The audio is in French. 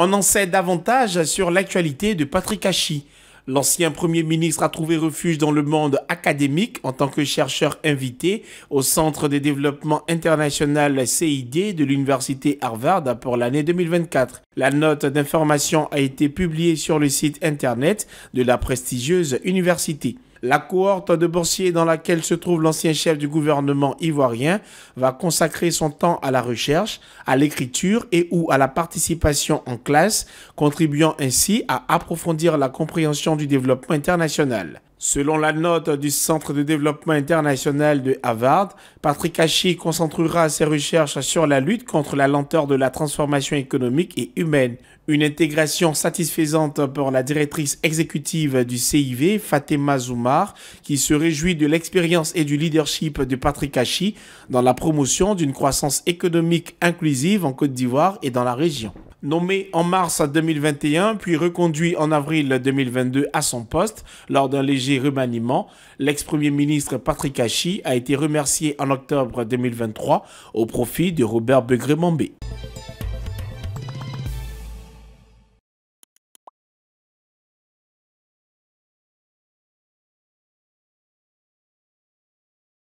On en sait davantage sur l'actualité de Patrick Hachi. L'ancien Premier ministre a trouvé refuge dans le monde académique en tant que chercheur invité au Centre de développement international CID de l'Université Harvard pour l'année 2024. La note d'information a été publiée sur le site internet de la prestigieuse université. La cohorte de boursiers dans laquelle se trouve l'ancien chef du gouvernement ivoirien va consacrer son temps à la recherche, à l'écriture et ou à la participation en classe, contribuant ainsi à approfondir la compréhension du développement international. Selon la note du Centre de développement international de Harvard, Patrick Hachy concentrera ses recherches sur la lutte contre la lenteur de la transformation économique et humaine. Une intégration satisfaisante pour la directrice exécutive du CIV, Fatema Zoumar, qui se réjouit de l'expérience et du leadership de Patrick Hachy dans la promotion d'une croissance économique inclusive en Côte d'Ivoire et dans la région. Nommé en mars 2021 puis reconduit en avril 2022 à son poste lors d'un léger remaniement, l'ex-premier ministre Patrick Hachi a été remercié en octobre 2023 au profit de Robert begré